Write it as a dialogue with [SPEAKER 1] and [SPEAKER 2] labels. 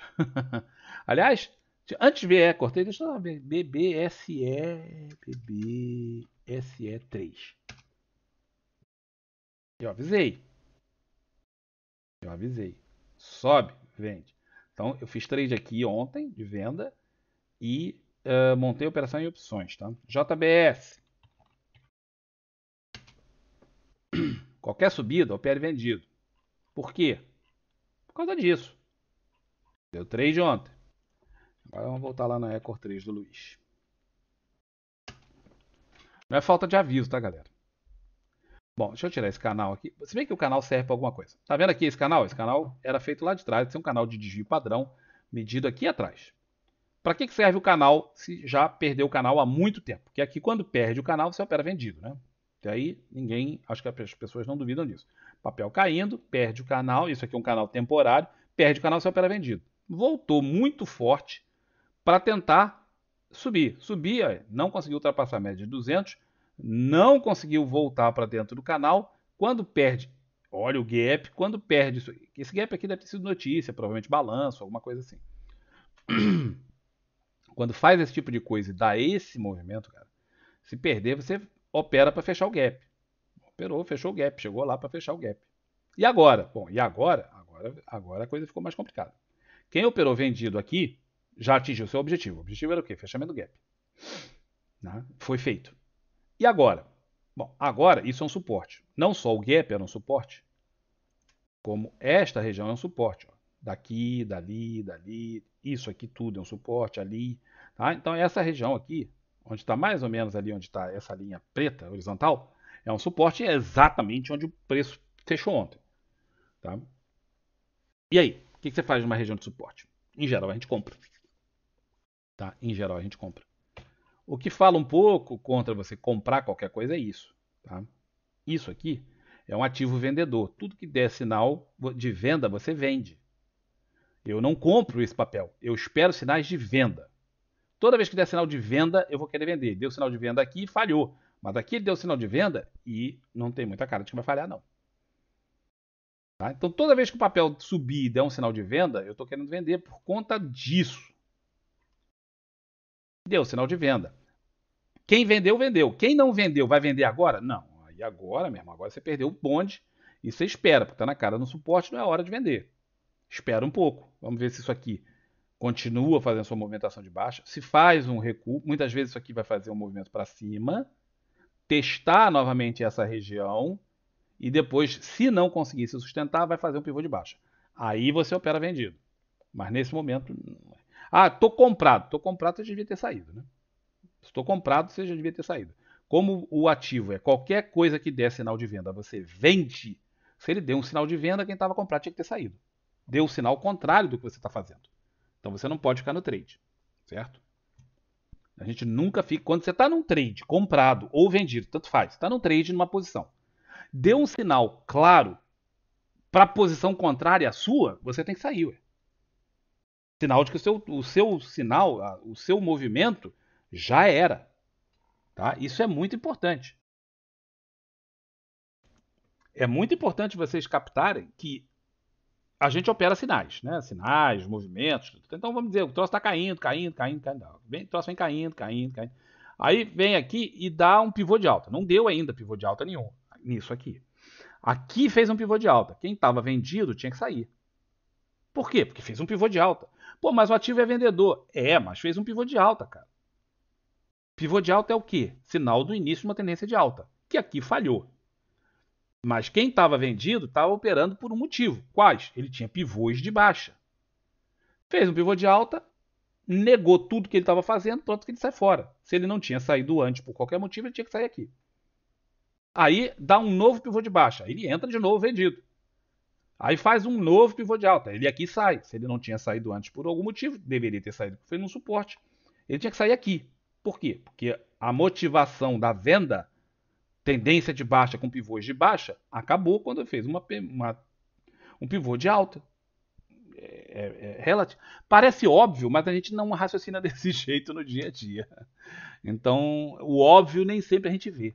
[SPEAKER 1] Aliás, antes de ver, é, cortei, deixa eu ver. BBSE. BBSE3. Eu avisei. Eu avisei. Sobe, vende. Então, eu fiz trade aqui ontem de venda e uh, montei a operação em opções. Tá? JBS. Qualquer subida, opere vendido. Por quê? Por causa disso. Deu 3 de ontem. Agora vamos voltar lá na Record 3 do Luiz. Não é falta de aviso, tá, galera? Bom, deixa eu tirar esse canal aqui. Se bem que o canal serve para alguma coisa. Tá vendo aqui esse canal? Esse canal era feito lá de trás. Esse é um canal de desvio padrão medido aqui atrás. Para que serve o canal se já perdeu o canal há muito tempo? Porque aqui, quando perde o canal, você opera vendido, né? E aí, ninguém, acho que as pessoas não duvidam disso. Papel caindo, perde o canal. Isso aqui é um canal temporário. Perde o canal, você opera vendido voltou muito forte para tentar subir. Subia, é, não conseguiu ultrapassar a média de 200, não conseguiu voltar para dentro do canal. Quando perde, olha o gap, quando perde isso. Esse gap aqui deve ter sido notícia, provavelmente balanço, alguma coisa assim. Quando faz esse tipo de coisa e dá esse movimento, cara, se perder, você opera para fechar o gap. Operou, fechou o gap, chegou lá para fechar o gap. E agora? Bom, e agora? Agora, agora a coisa ficou mais complicada. Quem operou vendido aqui já atingiu seu objetivo. O objetivo era o quê? Fechamento do gap. Né? Foi feito. E agora? Bom, agora isso é um suporte. Não só o gap era é um suporte, como esta região é um suporte. Ó. Daqui, dali, dali, isso aqui tudo é um suporte ali. Tá? Então essa região aqui, onde está mais ou menos ali onde está essa linha preta horizontal, é um suporte exatamente onde o preço fechou ontem. Tá? E aí? O que, que você faz numa região de suporte? Em geral, a gente compra. Tá? Em geral, a gente compra. O que fala um pouco contra você comprar qualquer coisa é isso. Tá? Isso aqui é um ativo vendedor. Tudo que der sinal de venda, você vende. Eu não compro esse papel. Eu espero sinais de venda. Toda vez que der sinal de venda, eu vou querer vender. Deu sinal de venda aqui, e falhou. Mas aqui ele deu sinal de venda e não tem muita cara de que vai falhar, não. Tá? Então, toda vez que o papel subir e der um sinal de venda, eu estou querendo vender por conta disso. Deu sinal de venda. Quem vendeu, vendeu. Quem não vendeu, vai vender agora? Não. Aí agora mesmo, agora você perdeu o bonde e você espera, porque está na cara no suporte, não é hora de vender. Espera um pouco. Vamos ver se isso aqui continua fazendo sua movimentação de baixa. Se faz um recuo, muitas vezes isso aqui vai fazer um movimento para cima, testar novamente essa região e depois, se não conseguir se sustentar, vai fazer um pivô de baixa. Aí você opera vendido. Mas nesse momento. É. Ah, estou comprado. Estou comprado, você devia ter saído. Né? Estou comprado, você já devia ter saído. Como o ativo é qualquer coisa que der sinal de venda, você vende. Se ele deu um sinal de venda, quem estava comprado tinha que ter saído. Deu o um sinal contrário do que você está fazendo. Então você não pode ficar no trade. Certo? A gente nunca fica. Quando você está num trade comprado ou vendido, tanto faz. Está num trade numa posição deu um sinal claro para a posição contrária à sua, você tem que sair. Ué. Sinal de que o seu, o seu sinal, o seu movimento já era. Tá? Isso é muito importante. É muito importante vocês captarem que a gente opera sinais, né? Sinais, movimentos. Tudo. Então vamos dizer, o troço está caindo, caindo, caindo, caindo. Vem, o troço vem caindo, caindo, caindo. Aí vem aqui e dá um pivô de alta. Não deu ainda pivô de alta nenhum nisso aqui. Aqui fez um pivô de alta. Quem estava vendido tinha que sair. Por quê? Porque fez um pivô de alta. Pô, mas o ativo é vendedor. É, mas fez um pivô de alta, cara. Pivô de alta é o quê? Sinal do início de uma tendência de alta, que aqui falhou. Mas quem estava vendido estava operando por um motivo. Quais? Ele tinha pivôs de baixa. Fez um pivô de alta, negou tudo que ele estava fazendo, pronto que ele sai fora. Se ele não tinha saído antes por qualquer motivo, ele tinha que sair aqui. Aí dá um novo pivô de baixa. Ele entra de novo vendido. Aí faz um novo pivô de alta. Ele aqui sai. Se ele não tinha saído antes por algum motivo, deveria ter saído, porque foi num suporte. Ele tinha que sair aqui. Por quê? Porque a motivação da venda, tendência de baixa com pivôs de baixa, acabou quando fez uma, uma um pivô de alta. É, é, é Parece óbvio, mas a gente não raciocina desse jeito no dia a dia. Então, o óbvio nem sempre a gente vê.